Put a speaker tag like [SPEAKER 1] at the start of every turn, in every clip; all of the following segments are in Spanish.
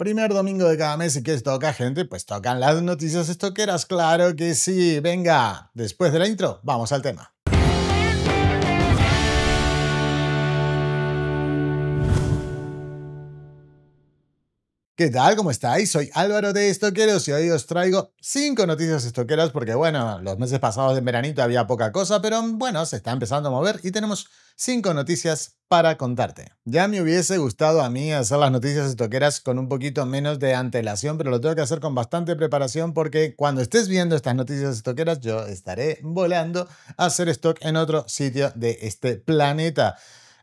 [SPEAKER 1] Primer domingo de cada mes, ¿y qué toca, gente? Pues tocan las noticias estoqueras, claro que sí. Venga, después de la intro, vamos al tema. ¿Qué tal? ¿Cómo estáis? Soy Álvaro de Estoqueros y hoy os traigo 5 noticias estoqueras porque, bueno, los meses pasados de veranito había poca cosa, pero bueno, se está empezando a mover y tenemos 5 noticias para contarte. Ya me hubiese gustado a mí hacer las noticias estoqueras con un poquito menos de antelación, pero lo tengo que hacer con bastante preparación porque cuando estés viendo estas noticias estoqueras yo estaré volando a hacer stock en otro sitio de este planeta.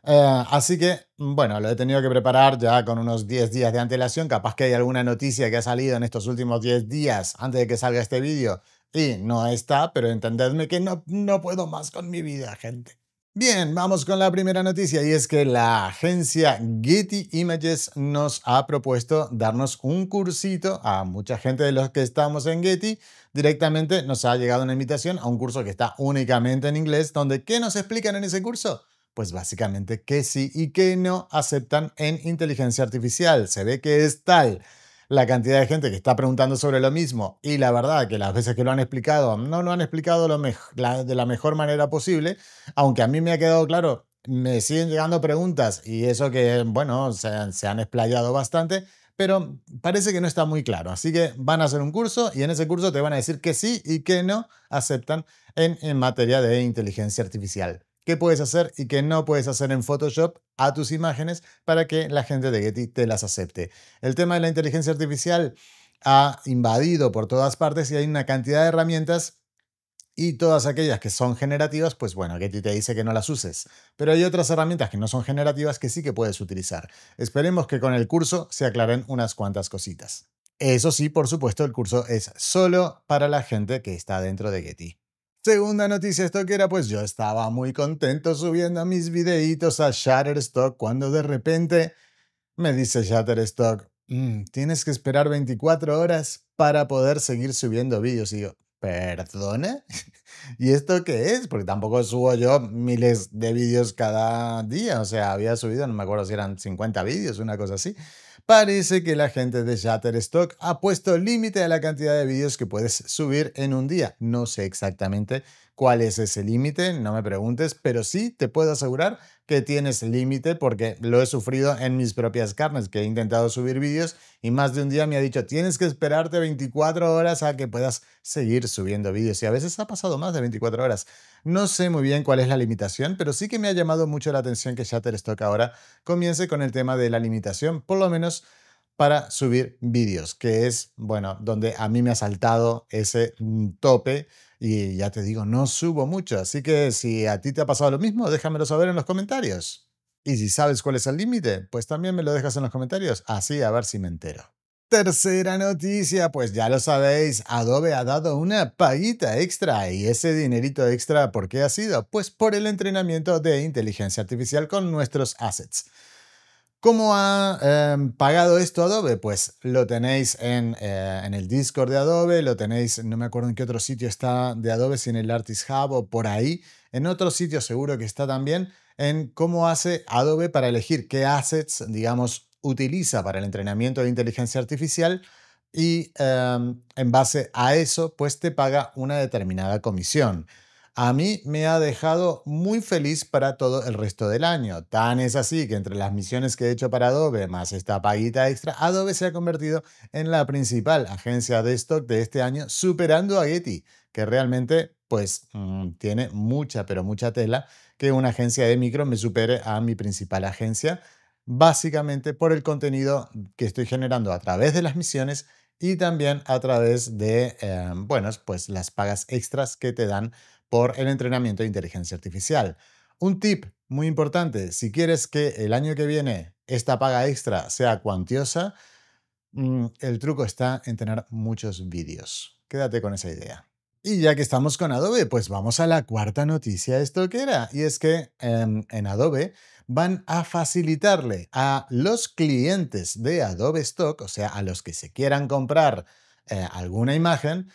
[SPEAKER 1] Eh, así que, bueno, lo he tenido que preparar ya con unos 10 días de antelación. Capaz que hay alguna noticia que ha salido en estos últimos 10 días antes de que salga este vídeo y no está, pero entendedme que no, no puedo más con mi vida, gente. Bien, vamos con la primera noticia y es que la agencia Getty Images nos ha propuesto darnos un cursito a mucha gente de los que estamos en Getty. Directamente nos ha llegado una invitación a un curso que está únicamente en inglés, donde ¿qué nos explican en ese curso? pues básicamente que sí y que no aceptan en inteligencia artificial. Se ve que es tal la cantidad de gente que está preguntando sobre lo mismo y la verdad que las veces que lo han explicado no lo han explicado de la mejor manera posible, aunque a mí me ha quedado claro, me siguen llegando preguntas y eso que, bueno, se, han explayado bastante, pero parece que no está muy claro. Así que van a hacer un curso y en ese curso te van a decir que sí y que no aceptan en materia de inteligencia artificial qué puedes hacer y qué no puedes hacer en Photoshop a tus imágenes para que la gente de Getty te las acepte. El tema de la inteligencia artificial ha invadido por todas partes y hay una cantidad de herramientas y todas aquellas que son generativas, pues bueno, Getty te dice que no las uses. Pero hay otras herramientas que no son generativas que sí que puedes utilizar. Esperemos que con el curso se aclaren unas cuantas cositas. Eso sí, por supuesto, el curso es solo para la gente que está dentro de Getty. Segunda noticia esto que era, pues yo estaba muy contento subiendo mis videitos a Shutterstock cuando de repente me dice Shutterstock, mm, tienes que esperar 24 horas para poder seguir subiendo vídeos. Y yo, ¿perdona? ¿Y esto qué es? Porque tampoco subo yo miles de vídeos cada día. O sea, había subido, no me acuerdo si eran 50 vídeos, una cosa así. Parece que la gente de Shutterstock ha puesto límite a la cantidad de vídeos que puedes subir en un día. No sé exactamente cuál es ese límite, no me preguntes, pero sí te puedo asegurar que tienes límite porque lo he sufrido en mis propias carnes, que he intentado subir vídeos y más de un día me ha dicho, tienes que esperarte 24 horas a que puedas seguir subiendo vídeos y a veces ha pasado más de 24 horas. No sé muy bien cuál es la limitación, pero sí que me ha llamado mucho la atención que toca ahora comience con el tema de la limitación, por lo menos para subir vídeos, que es, bueno, donde a mí me ha saltado ese mm, tope y ya te digo, no subo mucho, así que si a ti te ha pasado lo mismo, déjamelo saber en los comentarios. Y si sabes cuál es el límite, pues también me lo dejas en los comentarios, así a ver si me entero. Tercera noticia, pues ya lo sabéis, Adobe ha dado una paguita extra y ese dinerito extra, ¿por qué ha sido? Pues por el entrenamiento de inteligencia artificial con nuestros assets. ¿Cómo ha em, pagado esto Adobe? Pues lo tenéis eh, en, el Discord de Adobe, lo tenéis, no me acuerdo en qué otro sitio está de Adobe, si en el Artist Hub o por ahí. En otro sitio seguro que está también en cómo hace Adobe para elegir qué assets, digamos, utiliza para el entrenamiento de inteligencia artificial y em, en base a eso, pues te paga una determinada comisión a mí me ha dejado muy feliz para todo el resto del año. Tan es así que entre las misiones que he hecho para Adobe más esta paguita extra, Adobe se ha convertido en la principal agencia de stock de este año, superando a Getty, que realmente pues mm, tiene mucha, pero mucha tela que una agencia de micro me supere a mi principal agencia, básicamente por el contenido que estoy generando a través de las misiones y también a través de, eh, bueno, pues las pagas extras que te dan por el entrenamiento de inteligencia artificial. Un tip muy importante, si quieres que el año que viene esta paga extra sea cuantiosa, mm, el truco está en tener muchos vídeos. Quédate con esa idea. Y ya que estamos con Adobe, pues vamos a la cuarta noticia esto era Y es que em, en Adobe van a facilitarle a los clientes de Adobe Stock, o sea, a los que se quieran comprar eh, alguna imagen,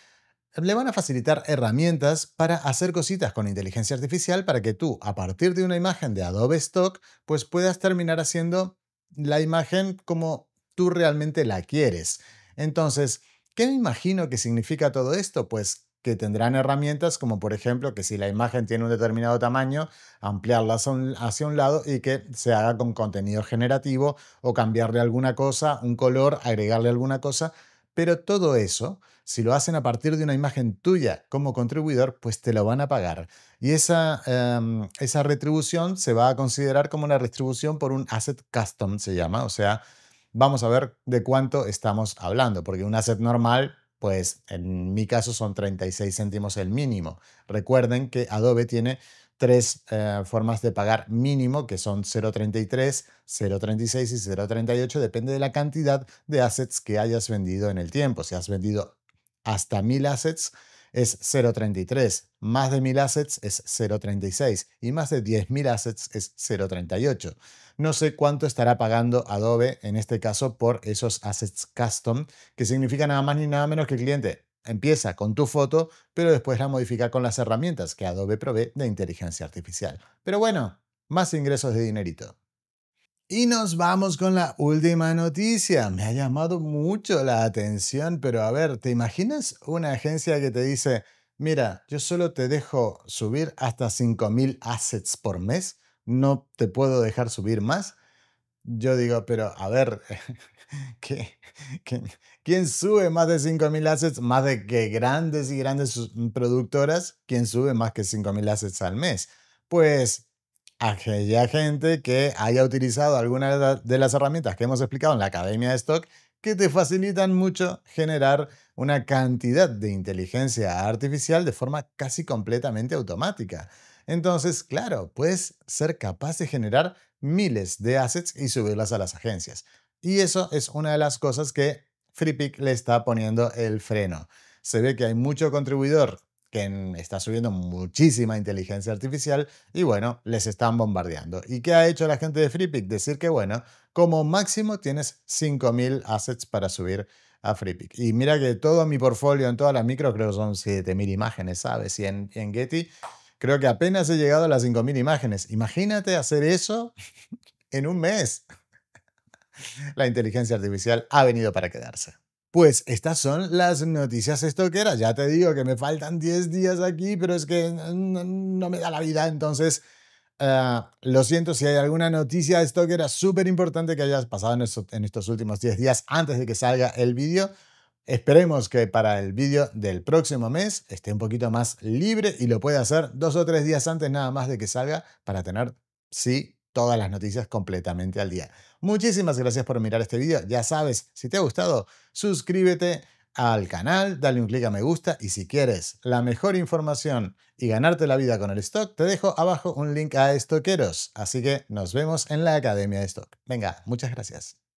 [SPEAKER 1] le van a facilitar herramientas para hacer cositas con inteligencia artificial para que tú, a partir de una imagen de Adobe Stock, pues puedas terminar haciendo la imagen como tú realmente la quieres. Entonces, ¿qué me imagino que significa todo esto? Pues que tendrán herramientas como por ejemplo que si la imagen tiene un determinado tamaño, ampliarla hacia un lado y que se haga con contenido generativo o cambiarle alguna cosa, un color, agregarle alguna cosa pero todo eso, si lo hacen a partir de una imagen tuya como contribuidor, pues te lo van a pagar. Y esa, em, esa retribución se va a considerar como una retribución por un asset custom, se llama. O sea, vamos a ver de cuánto estamos hablando, porque un asset normal, pues en mi caso son 36 céntimos el mínimo. Recuerden que Adobe tiene tres eh, formas de pagar mínimo, que son 0.33, 0.36 y 0.38, depende de la cantidad de assets que hayas vendido en el tiempo. Si has vendido hasta 1000 assets, es 0.33, más de 1000 assets es 0.36 y más de 10.000 assets es 0.38. No sé cuánto estará pagando Adobe en este caso por esos assets custom, que significa nada más ni nada menos que el cliente Empieza con tu foto, pero después la modifica con las herramientas que Adobe provee de inteligencia artificial. Pero bueno, más ingresos de dinerito. Y nos vamos con la última noticia. Me ha llamado mucho la atención, pero a ver, ¿te imaginas una agencia que te dice, mira, yo solo te dejo subir hasta 5.000 assets por mes, no te puedo dejar subir más? Yo digo, pero a ver, quién sube más de 5.000 assets? Más de que grandes y grandes productoras, ¿quién sube más que 5.000 assets al mes? Pues aquella gente que haya utilizado alguna de las herramientas que hemos explicado en la Academia de Stock que te facilitan mucho generar una cantidad de inteligencia artificial de forma casi completamente automática. Entonces, claro, puedes ser capaz de generar miles de assets y subirlas a las agencias. Y eso es una de las cosas que FreePick le está poniendo el freno. Se ve que hay mucho contribuidor que está subiendo muchísima inteligencia artificial y bueno, les están bombardeando. ¿Y qué ha hecho la gente de FreePick? Decir que bueno, como máximo tienes 5.000 assets para subir a FreePick. Y mira que todo mi portfolio en todas las micro creo que son 7.000 imágenes, ¿sabes? Y en Getty Creo que apenas he llegado a las 5.000 imágenes. Imagínate hacer eso en un mes. La inteligencia artificial ha venido para quedarse. Pues estas son las noticias estoqueras. Ya te digo que me faltan 10 días aquí, pero es que no, me da la vida. Entonces, ah, lo siento si hay alguna noticia estoquera súper importante que hayas pasado en, en estos últimos 10 días antes de que salga el vídeo Esperemos que para el vídeo del próximo mes esté un poquito más libre y lo pueda hacer dos o tres días antes nada más de que salga para tener, sí, todas las noticias completamente al día. Muchísimas gracias por mirar este vídeo. Ya sabes, si te ha gustado, suscríbete al canal, dale un clic a me gusta y si quieres la mejor información y ganarte la vida con el stock, te dejo abajo un link a Estoqueros. Así que nos vemos en la Academia de Stock. Venga, muchas gracias.